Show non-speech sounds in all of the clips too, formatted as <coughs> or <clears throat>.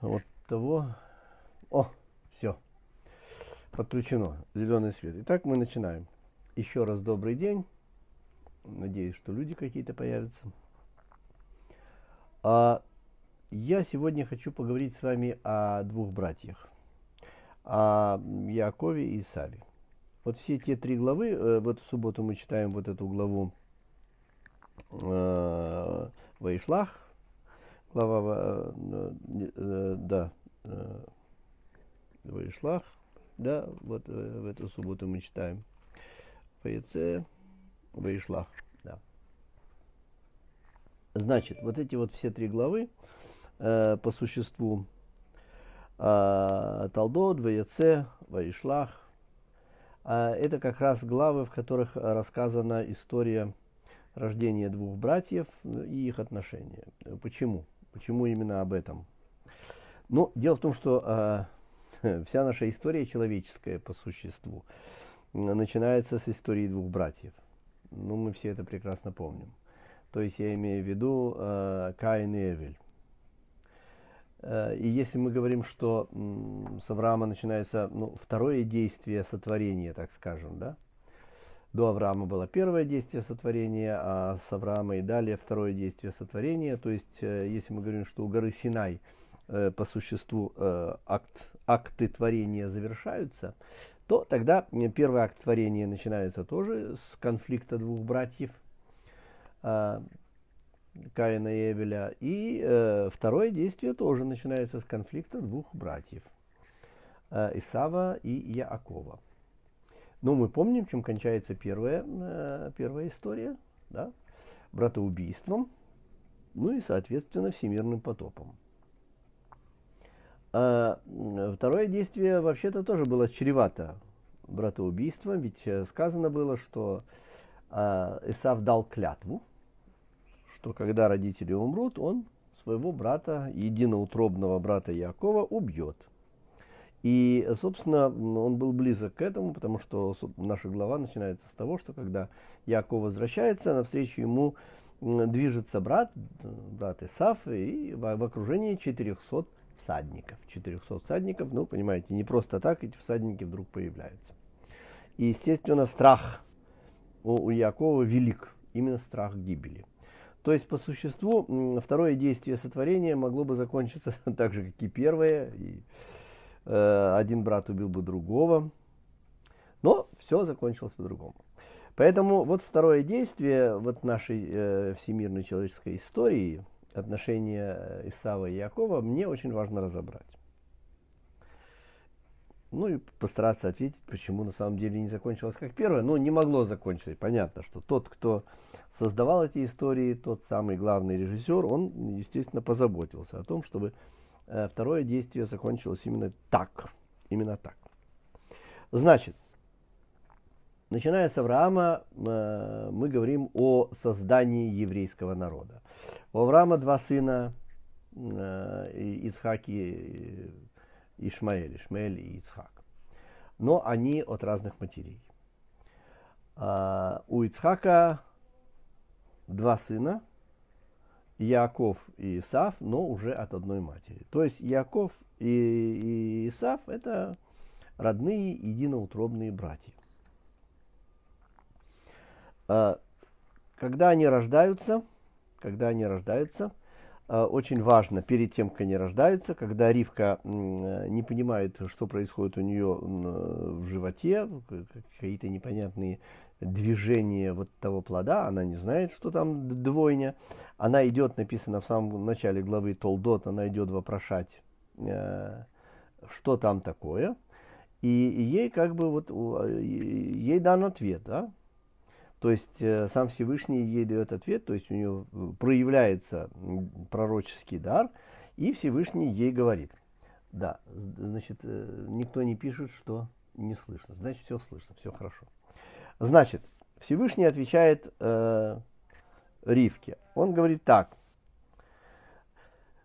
Вот того. О, все. Подключено. Зеленый свет. Итак, мы начинаем. Еще раз добрый день. Надеюсь, что люди какие-то появятся. А я сегодня хочу поговорить с вами о двух братьях. А, о Якове и Саве. Вот все те три главы, э, в эту субботу мы читаем вот эту главу э, Вайшлах, глава, э, э, э, да, Ваишлах, да, вот в эту субботу мы читаем. Ваице, Ваишлах, да. Значит, вот эти вот все три главы э, по существу э, Талдот, Ваице, Ваишлах, э, это как раз главы, в которых рассказана история рождения двух братьев и их отношения. Почему? Почему именно об этом? Ну, дело в том, что э, <laughs> вся наша история человеческая по существу начинается с истории двух братьев. Ну, мы все это прекрасно помним. То есть я имею в виду э, Каин и Эвель. А, и если мы говорим, что с Авраама начинается ну, второе действие сотворения, так скажем, да, до Авраама было первое действие сотворения, а с Авраама и далее второе действие сотворения. То есть, э, если мы говорим, что у горы Синай э, по существу э, акт, акты творения завершаются, то тогда первый акт творения начинается тоже с конфликта двух братьев а, Каина и Эвеля. И второе действие тоже начинается с конфликта двух братьев Исава и Яакова. Но ну, мы помним, чем кончается первая, э, первая история, да? братоубийством, ну и, соответственно, всемирным потопом. А второе действие вообще-то тоже было чревато братоубийством, ведь э, сказано было, что Исав а, дал клятву, что когда родители умрут, он своего брата, единоутробного брата Якова, убьет – и, собственно, он был близок к этому, потому что наша глава начинается с того, что когда Яков возвращается, навстречу ему движется брат, брат Исаф, и в окружении 400 всадников. 400 всадников, ну, понимаете, не просто так эти всадники вдруг появляются. И, естественно, страх у, Якова велик, именно страх гибели. То есть, по существу, второе действие сотворения могло бы закончиться <laughs> так же, как и первое, и Э, один брат убил бы другого. Но все закончилось по-другому. Поэтому вот второе действие вот нашей э, всемирной человеческой истории, отношения э, Исава и Якова, мне очень важно разобрать. Ну и постараться ответить, почему на самом деле не закончилось как первое. Ну, не могло закончиться. Понятно, что тот, кто создавал эти истории, тот самый главный режиссер, он, естественно, позаботился о том, чтобы Э, второе действие закончилось именно так. Именно так. Значит, начиная с Авраама, э, мы говорим о создании еврейского народа. У Авраама два сына, э, Ицхак и Ишмаэль, Ишмаэль и Ицхак. Но они от разных матерей. У Ицхака два сына, Яков и Исаф, но уже от одной матери. То есть Яков и, Исаф это родные единоутробные братья. А, когда они рождаются, когда они рождаются, а, очень важно, перед тем, как они рождаются, когда Ривка э, не понимает, что происходит у нее э, в животе, какие-то непонятные движение вот того плода, она не знает, что там двойня. Она идет, написано в самом начале главы Толдот, она идет вопрошать, э, что там такое. И, ей как бы вот, ей дан ответ, да? То есть э, сам Всевышний ей дает ответ, то есть у нее э, проявляется пророческий дар, и Всевышний ей говорит. Да, значит, никто не пишет, что не слышно. Значит, все слышно, все хорошо. Значит, Всевышний отвечает э, Ривке. Он говорит так.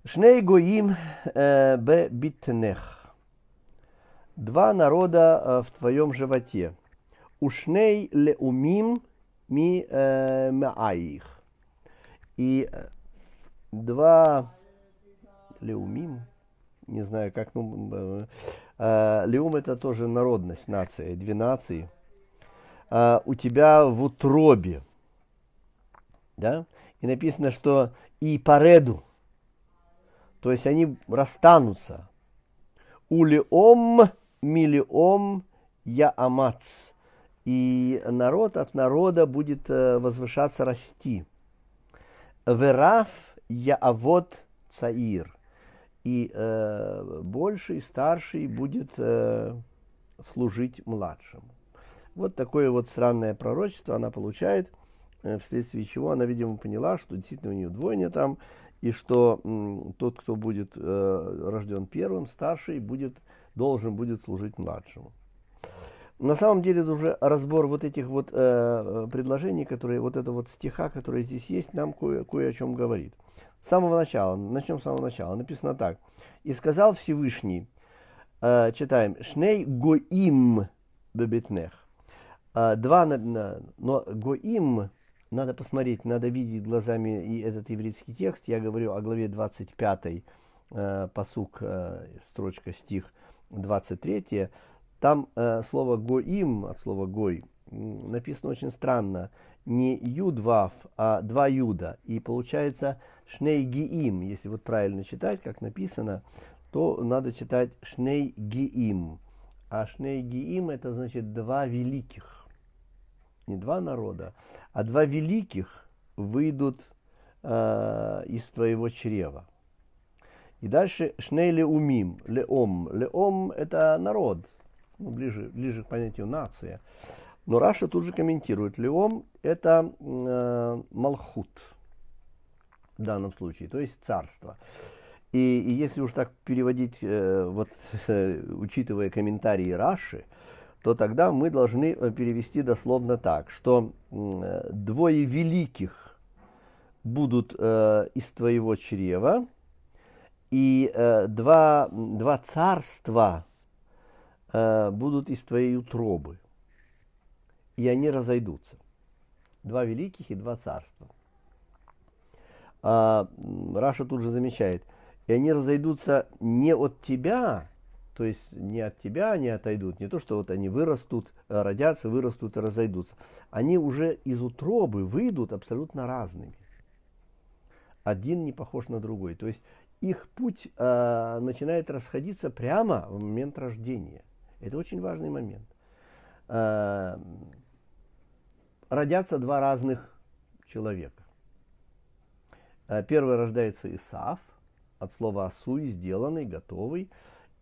Шней гоим э, бе битнех. Два народа э, в твоем животе. Ушней леумим ми э, мааих. И э, два леумим, не знаю как, ну, э, э леум это тоже народность, нация, две нации э, у тебя в утробе. Да? И написано, что и пареду. То есть они расстанутся. Улиом, милиом, я амац. И народ от народа будет э, возвышаться, расти. Верав, я авод, цаир. И э, больший, старший будет э, служить младшему. Вот такое вот странное пророчество она получает, э, вследствие чего она, видимо, поняла, что действительно у нее двойня там, и что тот, кто будет э, рожден первым, старший, будет, должен будет служить младшему. На самом деле это уже разбор вот этих вот э, э предложений, которые, вот это вот стиха, который здесь есть, нам кое, кое о чем говорит. С самого начала, начнем с самого начала, написано так. «И сказал Всевышний, э, читаем, «Шней гоим бебетнех». А, два, но Гоим, надо посмотреть, надо видеть глазами и этот еврейский текст. Я говорю о главе 25, э, посук, э, строчка, стих 23. Там э, слово «гоим» от слова «гой» написано очень странно. Не «юдвав», а «два юда». И получается шнейгиим. Если вот правильно читать, как написано, то надо читать шнейгиим. А шнейгиим это значит «два великих» не два народа, а два великих выйдут э, из твоего чрева. И дальше шнейле умим, леом. Леом – это народ, ну, ближе, ближе к понятию нация. Но Раша тут же комментирует, леом – это э, малхут в данном случае, то есть царство. И, и если уж так переводить, э, вот э, <laughs> учитывая комментарии Раши, э, то тогда мы должны э, перевести дословно так, что э, двое великих будут э, из твоего чрева, и два, два царства будут из твоей утробы, и они разойдутся. Два великих и два царства. А, Раша тут же замечает, и они разойдутся не от тебя, то есть не от тебя они отойдут, не то, что вот они вырастут, э, родятся, вырастут и разойдутся. Они уже из утробы выйдут абсолютно разными. Один не похож на другой. То есть их путь э, начинает расходиться прямо в момент рождения. Это очень важный момент. Э, родятся два разных человека. Э, первый рождается Исаф, от слова «асуй», сделанный, готовый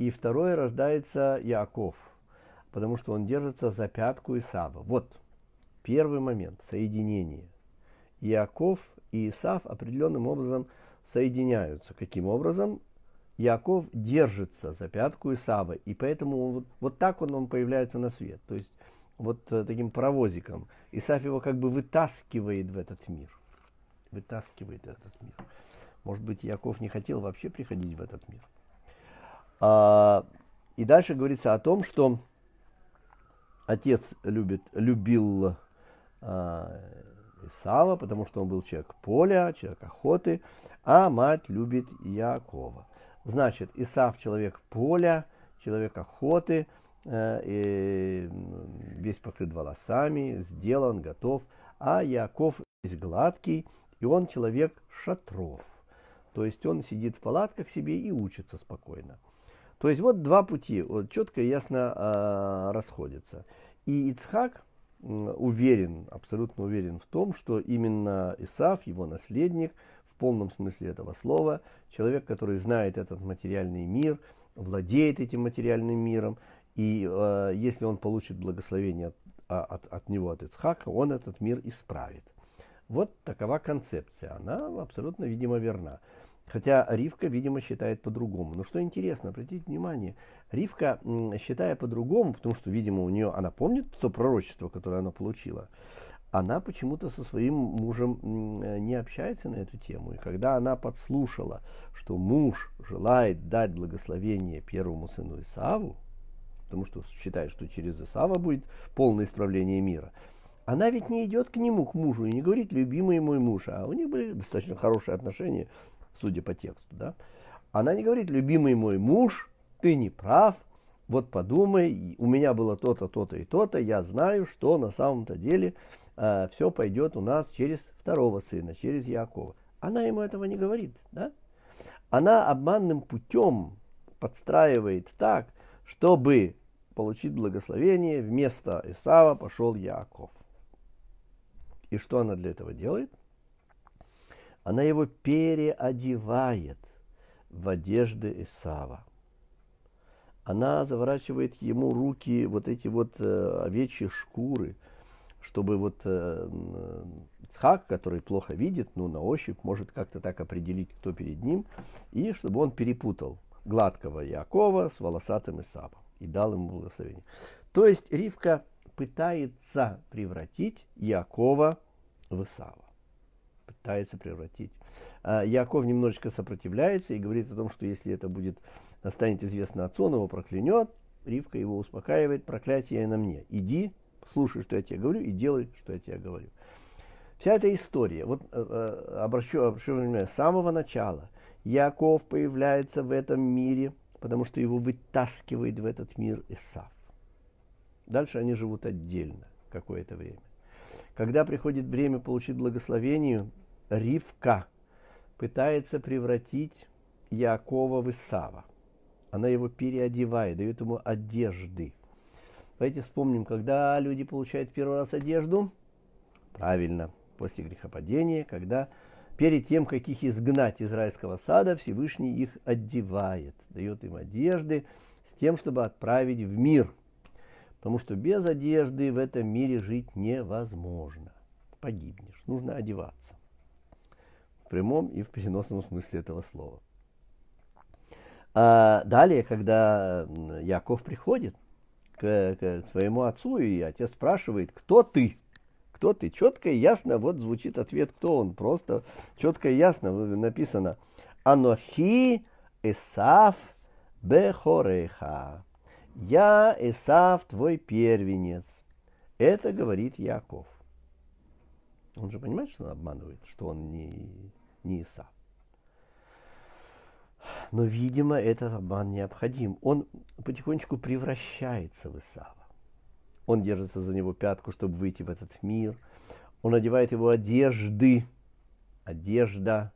и второе рождается Яков, потому что он держится за пятку Исава. Вот первый момент – соединение. Яков и Исав определенным образом соединяются. Каким образом? Яков держится за пятку Исава, и поэтому он, вот, вот так он, он появляется на свет. То есть вот э, таким паровозиком. Исаф его как бы вытаскивает в этот мир. Вытаскивает этот мир. Может быть, Яков не хотел вообще приходить в этот мир. А, и дальше говорится о том, что отец любит, любил а, Исава, потому что он был человек поля, человек охоты, а мать любит Якова. Значит, Исав человек поля, человек охоты, э, весь покрыт волосами, сделан, готов, а Яков весь гладкий, и он человек шатров. То есть он сидит в палатках себе и учится спокойно. То есть вот два пути, вот, четко и ясно э, расходятся. И Ицхак уверен, абсолютно уверен в том, что именно Исав, его наследник, в полном смысле этого слова, человек, который знает этот материальный мир, владеет этим материальным миром, и э, если он получит благословение от, а, от, от него, от Ицхака, он этот мир исправит. Вот такова концепция, она абсолютно, видимо, верна. Хотя Ривка, видимо, считает по-другому. Но ну, что интересно, обратите внимание, Ривка, считая по-другому, потому что, видимо, у нее она помнит то пророчество, которое она получила, она почему-то со своим мужем э, не общается на эту тему. И когда она подслушала, что муж желает дать благословение первому сыну Исаву, потому что считает, что через Исава будет полное исправление мира, она ведь не идет к нему, к мужу, и не говорит «любимый мой муж», а у них были достаточно хорошие отношения судя по тексту, да? Она не говорит, любимый мой муж, ты не прав, вот подумай, у меня было то-то, то-то и то-то, я знаю, что на самом-то деле э, все пойдет у нас через второго сына, через Якова. Она ему этого не говорит, да? Она обманным путем подстраивает так, чтобы получить благословение, вместо Исава пошел Яков. И что она для этого делает? она его переодевает в одежды Исава. Она заворачивает ему руки вот эти вот э, овечьи шкуры, чтобы вот э, Цхак, который плохо видит, ну, на ощупь может как-то так определить, кто перед ним, и чтобы он перепутал гладкого Якова с волосатым Исавом и дал ему благословение. То есть Ривка пытается превратить Якова в Исава пытается превратить. А Яков немножечко сопротивляется и говорит о том, что если это будет, станет известно отцу, он его проклянет. Ривка его успокаивает, проклятие на мне. Иди, слушай, что я тебе говорю, и делай, что я тебе говорю. Вся эта история, вот э, э, обращу, обращу внимание, с самого начала Яков появляется в этом мире, потому что его вытаскивает в этот мир Исав. Дальше они живут отдельно какое-то время. Когда приходит время получить благословение, Ривка пытается превратить Якова в Исава. Она его переодевает, дает ему одежды. Давайте вспомним, когда люди получают первый раз одежду. Правильно, после грехопадения, когда перед тем, как их изгнать из райского сада, Всевышний их одевает, дает им одежды с тем, чтобы отправить в мир. Потому что без одежды в этом мире жить невозможно. Погибнешь, нужно одеваться прямом и в переносном смысле этого слова. А далее, когда Яков приходит к, к своему отцу, и отец спрашивает, кто ты? Кто ты? Четко и ясно, вот звучит ответ, кто он. Просто четко и ясно написано. Анохи Исав Бехореха. Я Исав, твой первенец. Это говорит Яков. Он же понимает, что он обманывает, что он не не Иса. Но, видимо, этот обман необходим. Он потихонечку превращается в Исава. Он держится за него пятку, чтобы выйти в этот мир. Он одевает его одежды, одежда,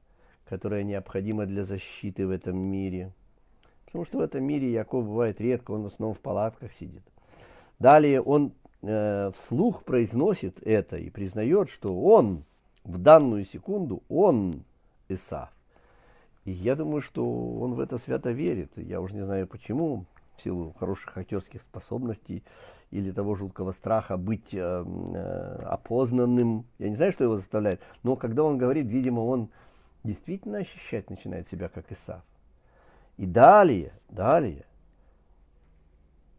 которая необходима для защиты в этом мире. Потому что в этом мире Яков бывает редко, он в основном в палатках сидит. Далее он э, вслух произносит это и признает, что он в данную секунду, он Исав. И я думаю, что он в это свято верит. Я уже не знаю почему, в силу хороших актерских способностей или того жуткого страха быть э, э, опознанным. Я не знаю, что его заставляет, но когда он говорит, видимо, он действительно ощущать начинает себя как Исав. И далее, далее,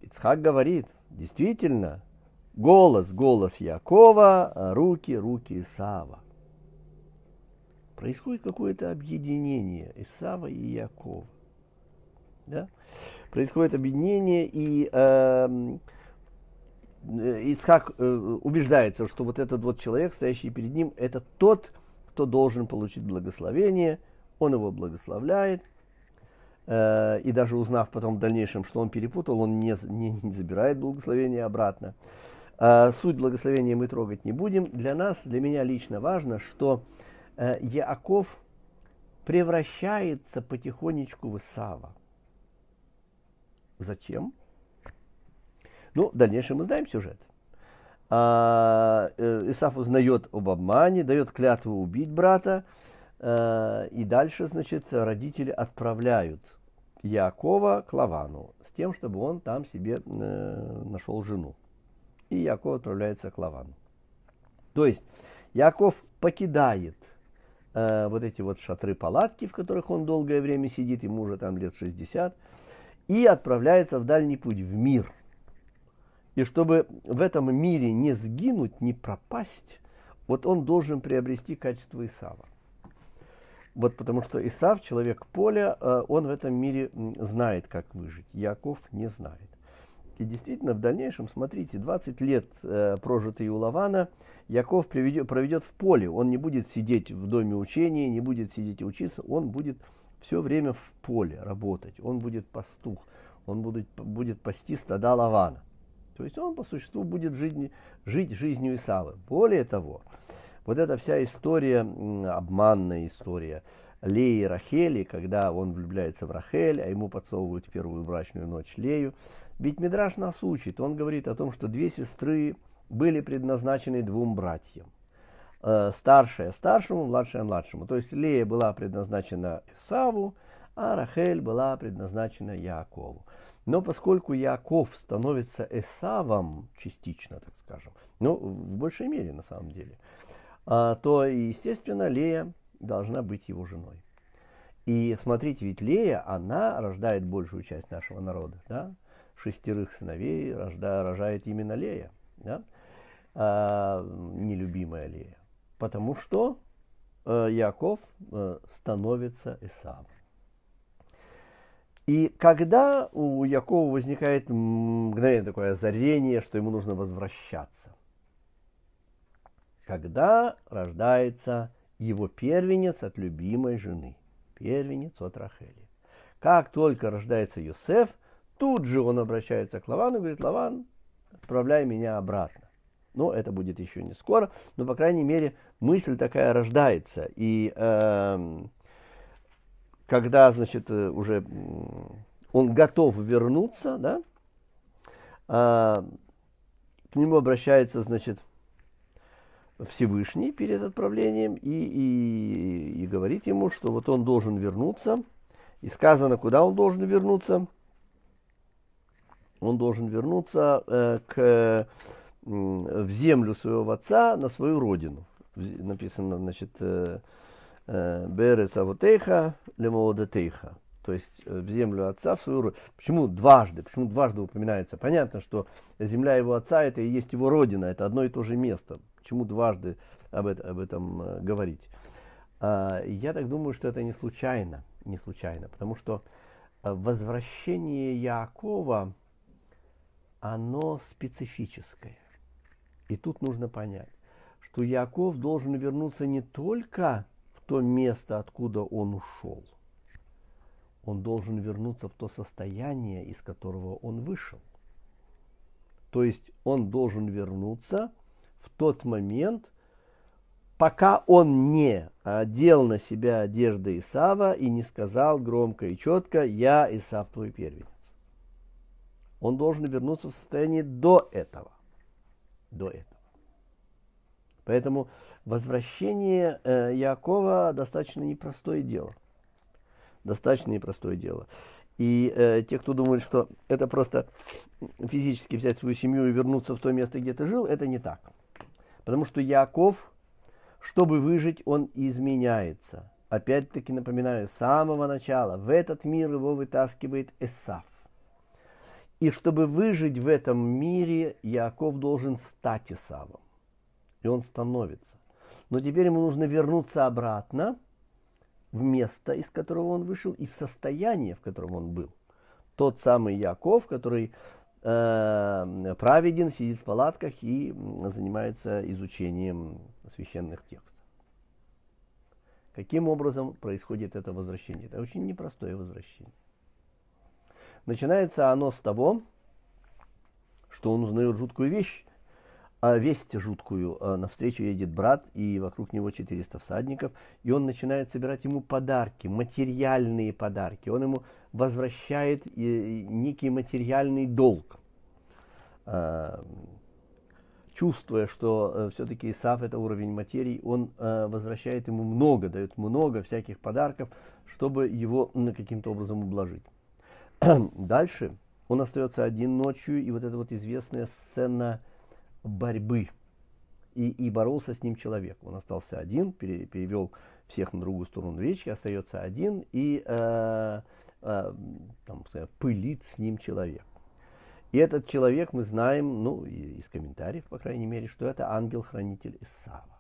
Ицхак говорит, действительно, голос, голос Якова, а руки, руки Исава происходит какое-то объединение Исава и Якова. Да? Происходит объединение, и эм, э, Ицхак э, убеждается, что вот этот вот человек, стоящий перед ним, это тот, кто должен получить благословение, он его благословляет, э, и даже узнав потом в дальнейшем, что он перепутал, он не, не, не забирает благословение обратно. Э, суть благословения мы трогать не будем. Для нас, для меня лично важно, что Э, Яаков превращается потихонечку в Исава. Зачем? Ну, в дальнейшем мы знаем сюжет. А, э, Исаф узнает об обмане, дает клятву убить брата, э, и дальше, значит, родители отправляют Якова к Лавану с тем, чтобы он там себе нашел жену. И Яков отправляется к Лавану. То есть Яков покидает Э, вот эти вот шатры-палатки, в которых он долгое время сидит, ему уже там лет 60, и отправляется в дальний путь, в мир. И чтобы в этом мире не сгинуть, не пропасть, вот он должен приобрести качество Исава. Вот потому что Исав, человек поля, э, он в этом мире знает, как выжить. Яков не знает. И действительно, в дальнейшем, смотрите, 20 лет э, прожитые у Лавана, Яков приведет, проведет в поле. Он не будет сидеть в доме учения, не будет сидеть и учиться, он будет все время в поле работать. Он будет пастух, он будет, будет пасти стада Лавана. То есть он по существу будет жизнь, жить жизнью Исавы. Более того, вот эта вся история, обманная история Леи и Рахели, когда он влюбляется в Рахель, а ему подсовывают первую брачную ночь Лею, ведь Мидраш нас учит, он говорит о том, что две сестры были предназначены двум братьям. Э, старшая старшему, младшая младшему. То есть Лея была предназначена Исаву, а Рахель была предназначена Якову. Но поскольку Яков становится Эсавом частично, так скажем, ну, в большей мере на самом деле, э, то, естественно, Лея должна быть его женой. И смотрите, ведь Лея, она рождает большую часть нашего народа, да? шестерых сыновей рожда, рожает именно Лея, да? а, нелюбимая Лея. Потому что э, Яков э, становится Исаавом. И когда у Якова возникает мгновение такое озарение, что ему нужно возвращаться, когда рождается его первенец от любимой жены, первенец от Рахели. Как только рождается Юсеф – Тут же он обращается к Лавану и говорит, Лаван, отправляй меня обратно. Но это будет еще не скоро, но, по крайней мере, мысль такая рождается. И э, когда, значит, э, уже он готов вернуться, да, э, к нему обращается, значит, Всевышний перед отправлением и, и, и говорит ему, что вот он должен вернуться. И сказано, куда он должен вернуться – он должен вернуться э, к, в землю своего отца, на свою родину. Написано, значит, э, э, Береса Вотейха, Лемоодетейха. То есть э, в землю отца, в свою родину. Почему дважды? Почему дважды упоминается? Понятно, что земля его отца это и есть его родина, это одно и то же место. Почему дважды об, это, об этом говорить? А, я так думаю, что это не случайно, не случайно, потому что возвращение Якова, оно специфическое. И тут нужно понять, что Яков должен вернуться не только в то место, откуда он ушел, он должен вернуться в то состояние, из которого он вышел. То есть он должен вернуться в тот момент, пока он не одел на себя одежды Исава и не сказал громко и четко «Я Исав твой первенец» он должен вернуться в состояние до этого. До этого. Поэтому возвращение э, Якова достаточно непростое дело. Достаточно непростое дело. И э, те, кто думает, что это просто физически взять свою семью и вернуться в то место, где ты жил, это не так. Потому что Яков, чтобы выжить, он изменяется. Опять-таки напоминаю, с самого начала в этот мир его вытаскивает Эсав. И чтобы выжить в этом мире, Яков должен стать Исавом. И он становится. Но теперь ему нужно вернуться обратно в место, из которого он вышел, и в состояние, в котором он был. Тот самый Яков, который э, праведен, сидит в палатках и занимается изучением священных текстов. Каким образом происходит это возвращение? Это очень непростое возвращение. Начинается оно с того, что он узнает жуткую вещь, а весть жуткую. А навстречу едет брат, и вокруг него 400 всадников, и он начинает собирать ему подарки, материальные подарки. Он ему возвращает э, некий материальный долг. А, чувствуя, что э, все-таки Исаф – это уровень материи, он э, возвращает ему много, дает много всяких подарков, чтобы его каким-то образом ублажить. <clears throat> Дальше он остается один ночью, и вот эта вот известная сцена борьбы. И, и боролся с ним человек. Он остался один, пере, перевел всех на другую сторону речки, остается один, и э, э, там, пылит с ним человек. И этот человек, мы знаем, ну, из комментариев, по крайней мере, что это ангел-хранитель Исава.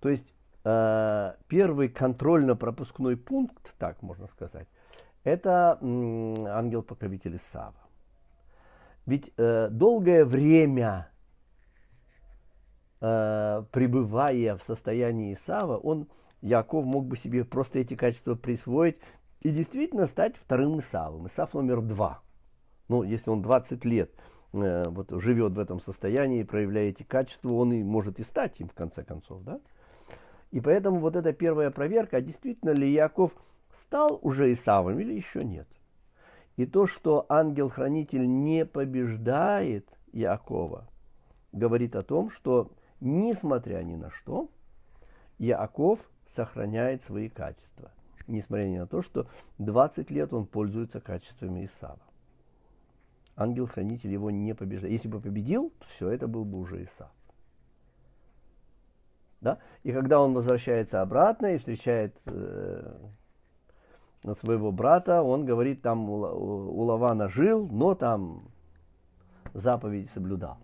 То есть э, первый контрольно-пропускной пункт, так можно сказать, это ангел-покровитель Исава. Ведь э, долгое время, э, пребывая в состоянии Исава, он, Яков, мог бы себе просто эти качества присвоить и действительно стать вторым Исавом. Исав номер два. Ну, если он 20 лет э, вот, живет в этом состоянии, проявляя эти качества, он и может и стать им, в конце концов. Да? И поэтому вот эта первая проверка, а действительно ли Яков – стал уже Исавом или еще нет. И то, что ангел-хранитель не побеждает Иакова, говорит о том, что, несмотря ни на что, Иаков сохраняет свои качества, несмотря ни на то, что 20 лет он пользуется качествами Исава. Ангел-хранитель его не побеждает. Если бы победил, то все это был бы уже Исав. Да? И когда он возвращается обратно и встречает э, своего брата, он говорит, там у Лавана жил, но там заповеди соблюдал.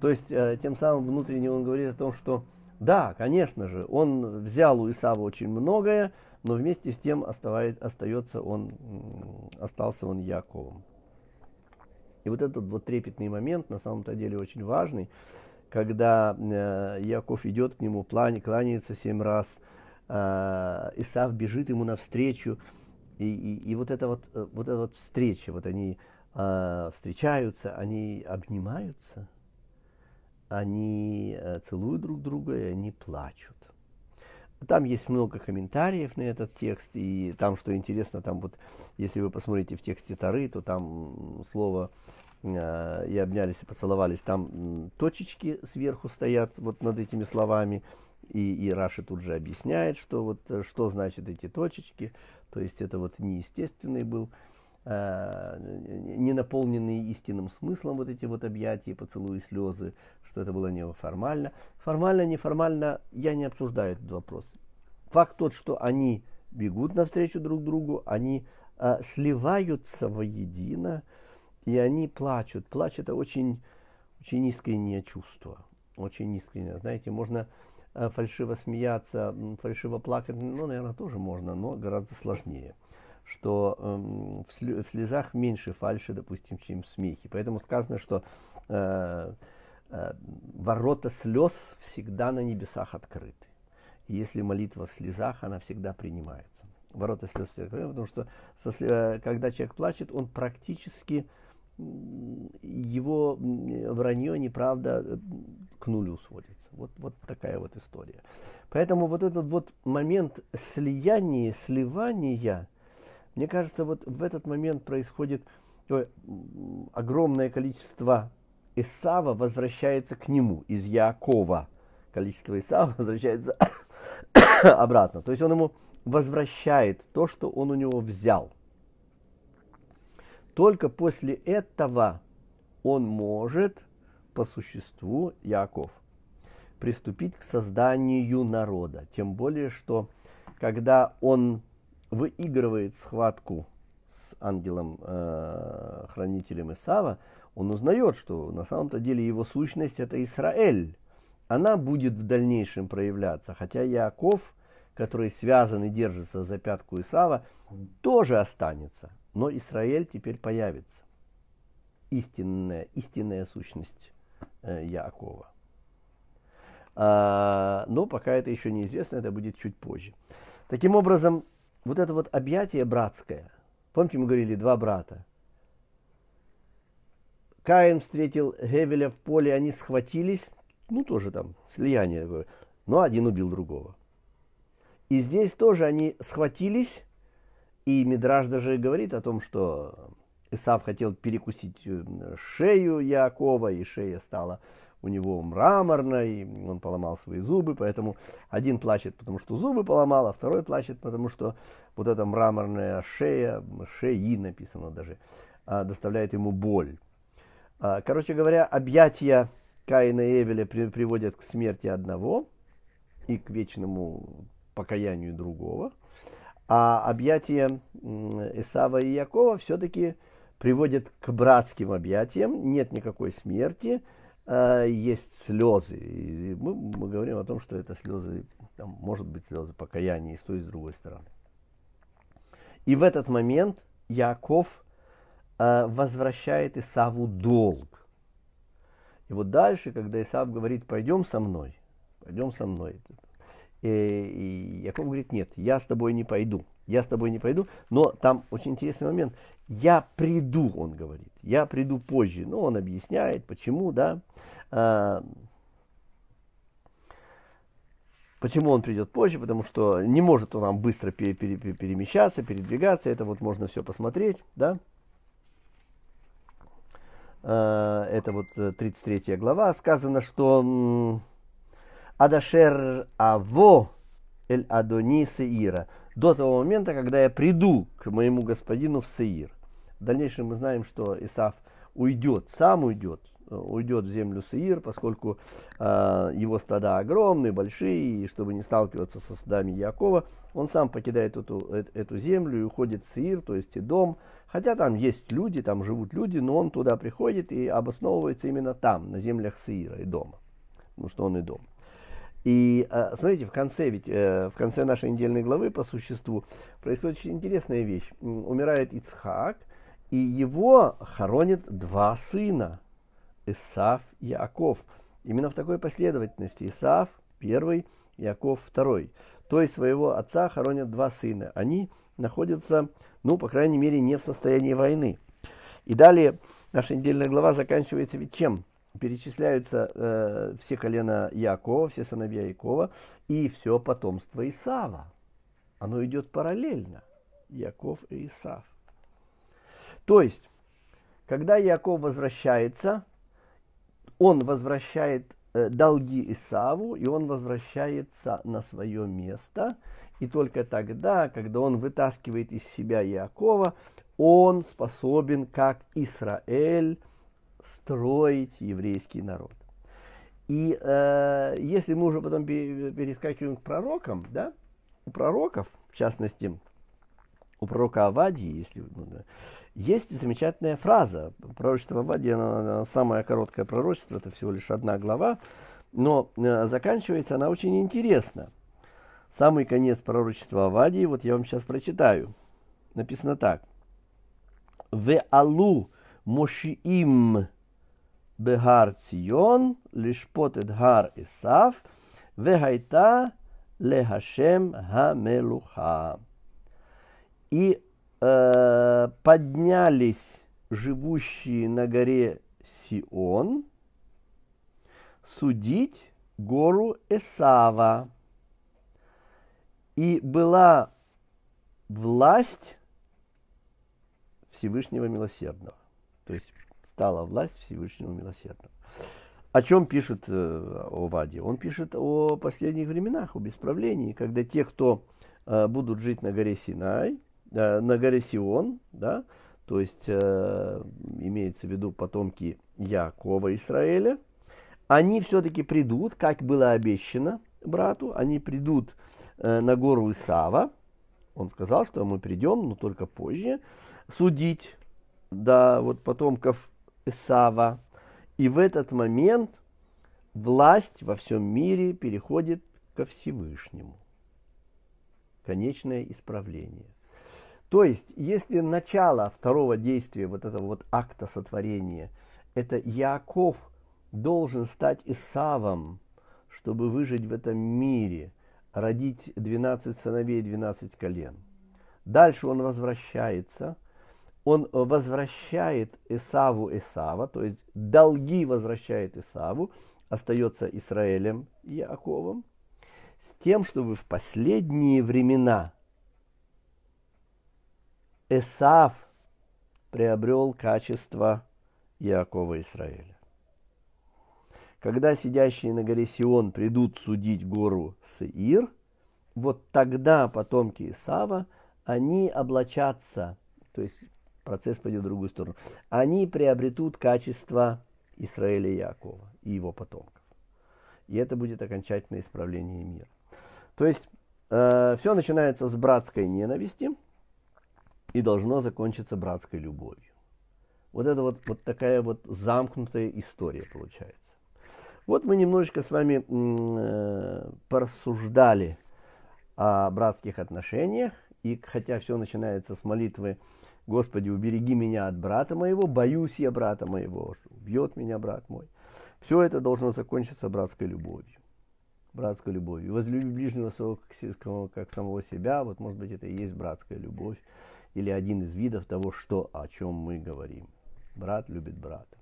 То есть, э, тем самым внутренне он говорит о том, что да, конечно же, он взял у Исава очень многое, но вместе с тем остается он, остался он Яковом. И вот этот вот трепетный момент, на самом-то деле, очень важный, когда э, Яков идет к нему, кланяется семь раз, э, Исав бежит ему навстречу, и, и, и вот, эта вот, э, вот эта вот встреча, вот они э, встречаются, они обнимаются, они э, целуют друг друга, и они плачут. Там есть много комментариев на этот текст, и там, что интересно, там вот, если вы посмотрите в тексте Тары, то там слово э, «и обнялись, и поцеловались», там точечки сверху стоят вот над этими словами, и, и Раша тут же объясняет, что, вот, э, что значит эти точечки. То есть это вот неестественный был, э, не наполненный истинным смыслом вот эти вот объятия, поцелуи, слезы, что это было неформально, формально. Формально, неформально, я не обсуждаю этот вопрос. Факт тот, что они бегут навстречу друг другу, они э, сливаются воедино, и они плачут. Плач – это очень, очень искреннее чувство, очень искреннее. Знаете, можно Э, фальшиво смеяться, фальшиво плакать, ну, наверное, тоже можно, но гораздо сложнее что эм, в, слезах меньше фальши, допустим, чем в смехе. Поэтому сказано, что э, э, ворота слез всегда на небесах открыты. И если молитва в слезах, она всегда принимается. Ворота слез всегда открыты, потому что когда человек плачет, он практически его вранье, неправда э, к нулю сводится. Вот, вот такая вот история. Поэтому вот этот вот момент слияния, сливания, мне кажется, вот в этот момент происходит огромное количество Исава возвращается к нему из Якова. Количество Исава возвращается <coughs> обратно. То есть он ему возвращает то, что он у него взял – только после этого он может, по существу, Яков, приступить к созданию народа. Тем более, что когда он выигрывает схватку с ангелом-хранителем э, Исава, он узнает, что на самом-то деле его сущность – это Израиль. Она будет в дальнейшем проявляться, хотя Яков, который связан и держится за пятку Исава, тоже останется. Но Израиль теперь появится. Истинная, истинная сущность э, Якова. А, но пока это еще неизвестно, это будет чуть позже. Таким образом, вот это вот объятие братское. Помните, мы говорили, два брата. Каин встретил Гевеля в поле, они схватились, ну тоже там слияние но один убил другого. И здесь тоже они схватились, и Мидраж даже говорит о том, что Исав хотел перекусить э, шею Якова, и шея стала у него мраморной, он поломал свои зубы, поэтому один плачет, потому что зубы поломал, а второй плачет, потому что вот эта мраморная шея, шеи написано даже, а, доставляет ему боль. А, короче говоря, объятия Каина и Эвеля приводят к смерти одного и к вечному покаянию другого – а объятия Исава и Якова все-таки приводят к братским объятиям. Нет никакой смерти, а, есть слезы. И мы, мы говорим о том, что это слезы, там, может быть, слезы покаяния и с той, и с другой стороны. И в этот момент Яков а, возвращает Исаву долг. И вот дальше, когда Исав говорит, пойдем со мной, пойдем со мной, и, и Яков говорит, нет, я с тобой не пойду. Я с тобой не пойду. Но там очень интересный момент. Я приду, он говорит. Я приду позже. Ну, он объясняет, почему, да. А, почему он придет позже? Потому что не может он нам быстро пере, пере, пере, перемещаться, передвигаться. Это вот можно все посмотреть, да. А, это вот 33 э, глава. Сказано, что Адашер Аво Эль Адони Сеира. До того момента, когда я приду к моему господину в Сеир. В дальнейшем мы знаем, что Исаф уйдет, сам уйдет, уйдет в землю Сеир, поскольку э, его стада огромные, большие, и чтобы не сталкиваться со стадами Якова, он сам покидает эту, э, эту землю и уходит в Сеир, то есть и дом. Хотя там есть люди, там живут люди, но он туда приходит и обосновывается именно там, на землях Сеира и дома, потому что он и дом. И смотрите, а, в конце ведь, э, в конце нашей недельной главы по существу происходит очень интересная вещь. Умирает Ицхак, и его хоронят два сына, Исав и Яков. Именно в такой последовательности. Исав первый, Яков второй. То есть своего отца хоронят два сына. Они находятся, ну, по крайней мере, не в состоянии войны. И далее наша недельная глава заканчивается ведь чем? перечисляются э, все колена Якова, все сыновья Якова и все потомство Исава. Оно идет параллельно. Яков и Исав. То есть, когда Яков возвращается, он возвращает э, долги Исаву, и он возвращается на свое место. И только тогда, когда он вытаскивает из себя Якова, он способен, как Израиль, строить еврейский народ. И э, если мы уже потом перескакиваем к пророкам, да, у пророков, в частности, у пророка Авадии, если ну, да, есть замечательная фраза. Пророчество Авадии, оно, оно самое короткое пророчество, это всего лишь одна глава, но э, заканчивается она очень интересно. Самый конец пророчества Авадии, вот я вам сейчас прочитаю. Написано так. «Ве алу Мошиим Бегар Цион, Лишпот Эдгар Исав, вехайта Лехашем Гамелуха. И э, поднялись живущие на горе Сион судить гору Эсава. И была власть Всевышнего Милосердного стала власть Всевышнего Милосердного. О чем пишет э, Овадия? Он пишет о последних временах, об исправлении, когда те, кто э, будут жить на горе Синай, э, на горе Сион, да, то есть э, имеется в виду потомки Якова Израиля, они все-таки придут, как было обещано брату, они придут э, на гору Исава, он сказал, что мы придем, но только позже, судить, да, вот потомков Исава. И в этот момент власть во всем мире переходит ко Всевышнему. Конечное исправление. То есть, если начало второго действия вот этого вот акта сотворения, это Яков должен стать Исавом, чтобы выжить в этом мире, родить 12 сыновей и 12 колен. Дальше он возвращается – он возвращает Исаву Исава, то есть долги возвращает Исаву, остается Израилем и Яковом, с тем, чтобы в последние времена Исав приобрел качество Иакова Израиля. Когда сидящие на горе Сион придут судить гору Сеир, вот тогда потомки Исава, они облачатся, то есть процесс пойдет в другую сторону. Они приобретут качество Израиля и Якова и его потомков. И это будет окончательное исправление мира. То есть э, все начинается с братской ненависти и должно закончиться братской любовью. Вот это вот, вот такая вот замкнутая история получается. Вот мы немножечко с вами э, порассуждали о братских отношениях. И хотя все начинается с молитвы Господи, убереги меня от брата моего, боюсь я брата моего, убьет меня брат мой. Все это должно закончиться братской любовью. Братской любовью. Возлюби ближнего своего как, самого себя. Вот, может быть, это и есть братская любовь. Или один из видов того, что, о чем мы говорим. Брат любит брата.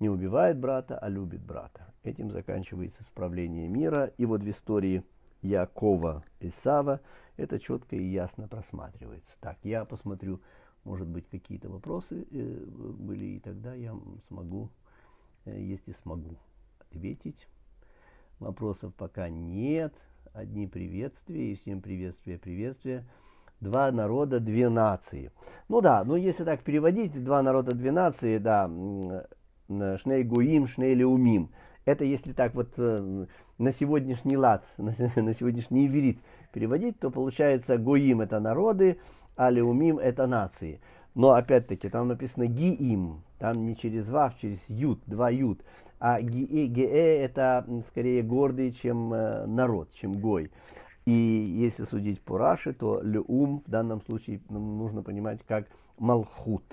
Не убивает брата, а любит брата. Этим заканчивается исправление мира. И вот в истории Якова и Сава это четко и ясно просматривается. Так, я посмотрю может быть, какие-то вопросы э, были, и тогда я смогу, э, если смогу, ответить. Вопросов пока нет. Одни приветствия, и всем приветствия, приветствия. Два народа, две нации. Ну да, ну если так переводить, два народа, две нации, да, э, шней гуим, шней леумим. Это если так вот на сегодняшний лад, <laughs> на, на сегодняшний иврит переводить, то получается Гоим это народы, а это нации. Но опять-таки там написано Гиим, там не через Вав, через Ют, два Ют, а Гие, Гее это скорее гордый, чем э, народ, чем Гой. И если судить по Раши, то люум в данном случае ну, нужно понимать как Малхут,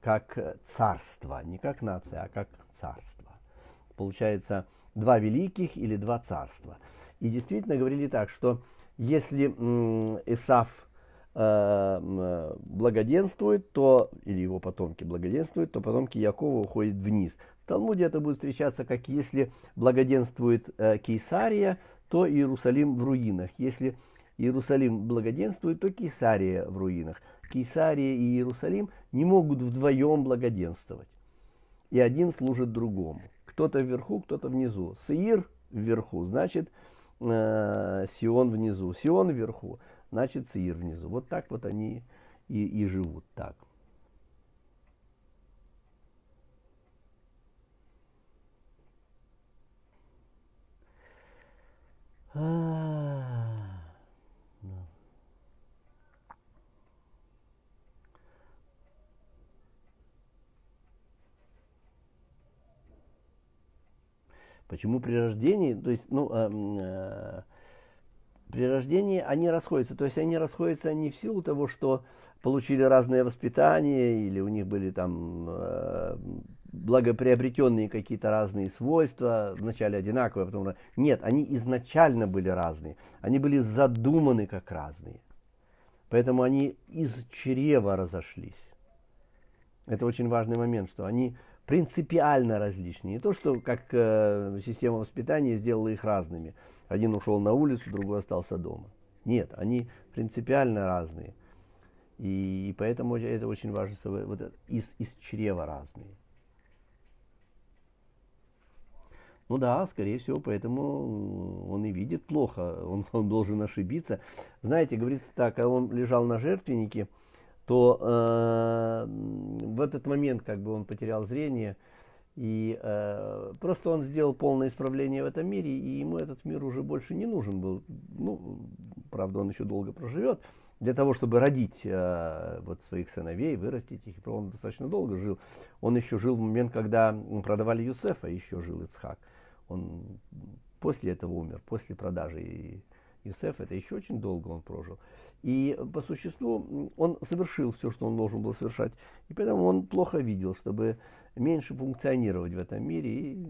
как э, царство, не как нация, а как царство. Получается, два великих или два царства. И действительно говорили так, что если Исав э, э, благоденствует, то, или его потомки благоденствуют, то потомки Якова уходят вниз. В Талмуде это будет встречаться, как если благоденствует э, Кейсария, то Иерусалим в руинах. Если Иерусалим благоденствует, то Кейсария в руинах. Кейсария и Иерусалим не могут вдвоем благоденствовать. И один служит другому кто-то вверху, кто-то внизу. Сеир вверху, значит, э, Сион внизу. Сион вверху, значит, Сеир внизу. Вот так вот они и, и живут так. Почему при рождении, то есть, ну, э, э, при рождении они расходятся. То есть они расходятся не в силу того, что получили разное воспитание, или у них были там э, благоприобретенные какие-то разные свойства, вначале одинаковые, а потом... Нет, они изначально были разные. Они были задуманы как разные. Поэтому они из чрева разошлись. Это очень важный момент, что они принципиально различные. Не то, что как э, система воспитания сделала их разными. Один ушел на улицу, другой остался дома. Нет, они принципиально разные. И, и поэтому это очень важно, что вот из, из чрева разные. Ну да, скорее всего, поэтому он и видит плохо, он, он должен ошибиться. Знаете, говорится так, а он лежал на жертвеннике, то э, в этот момент как бы он потерял зрение, и э, просто он сделал полное исправление в этом мире, и ему этот мир уже больше не нужен был. Ну, правда, он еще долго проживет. Для того, чтобы родить э, вот своих сыновей, вырастить их, он достаточно долго жил. Он еще жил в момент, когда продавали Юсефа, еще жил Ицхак. Он после этого умер, после продажи Юсефа, это еще очень долго он прожил. И э, по существу он совершил все, что он должен был совершать. И поэтому он плохо видел, чтобы меньше функционировать в этом мире, и,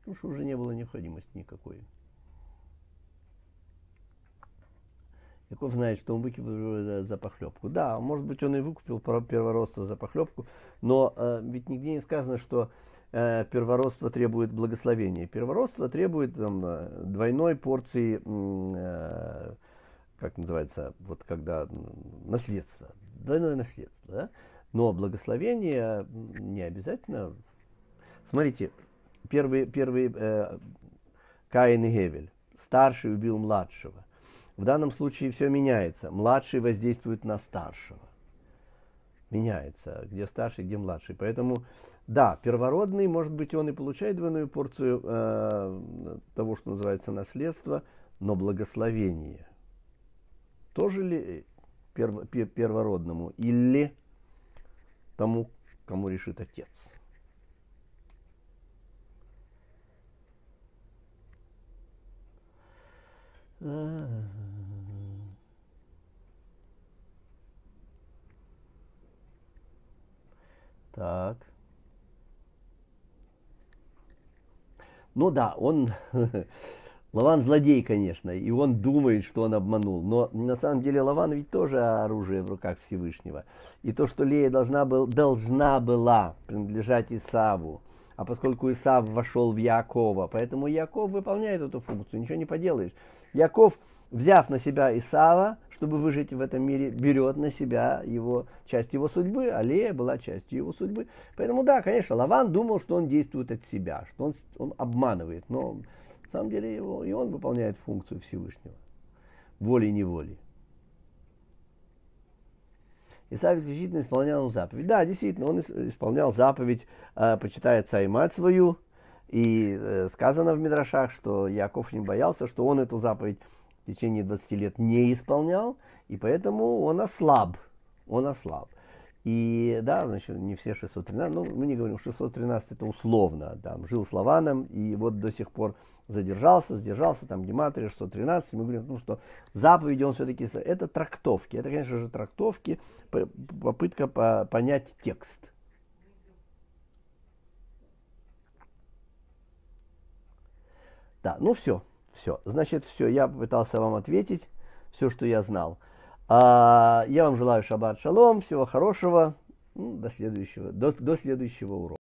потому что уже не было необходимости никакой. Яков знает, что он выкупил за, за похлебку. Да, может быть, он и выкупил первородство за похлебку, но э, ведь нигде не сказано, что э, первородство требует благословения. Первородство требует там, э, двойной порции э, как называется, вот когда наследство, двойное наследство, да? Но благословение не обязательно. Смотрите, первый, первый э, Каин и Гевель. Старший убил младшего. В данном случае все меняется. Младший воздействует на старшего. Меняется, где старший, где младший. Поэтому, да, первородный, может быть, он и получает двойную порцию э, того, что называется наследство, но благословение – тоже ли э, перво, первородному или тому, кому решит отец. А. Так. Ну да, он <laughs> Лаван злодей, конечно, и он думает, что он обманул. Но на самом деле Лаван ведь тоже оружие в руках Всевышнего. И то, что Лея должна, был, должна была принадлежать Исаву, а поскольку Исав вошел в Якова, поэтому Яков выполняет эту функцию, ничего не поделаешь. Яков, взяв на себя Исава, чтобы выжить в этом мире, берет на себя его, часть его судьбы, а Лея была частью его судьбы. Поэтому да, конечно, Лаван думал, что он действует от себя, что он, он обманывает, но на самом деле его, и он выполняет функцию Всевышнего, волей-неволей. Исаак действительно исполнял заповедь. Да, действительно, он исполнял заповедь э, «Почитай отца и мать свою». И э, сказано в Мидрашах, что Яков не боялся, что он эту заповедь в течение 20 лет не исполнял, и поэтому он ослаб. Он ослаб. И да, значит, не все 613, ну, мы не говорим, 613 это условно, там, жил с Лаваном, и вот до сих пор задержался, задержался, там, Гематрия 613, мы говорим, ну, что заповеди он все-таки, это трактовки, это, конечно же, трактовки, попытка по понять текст. Да, ну все, все, значит, все, я попытался вам ответить, все, что я знал. А я вам желаю шаббат шалом, всего хорошего, ну, до следующего, до, до следующего урока.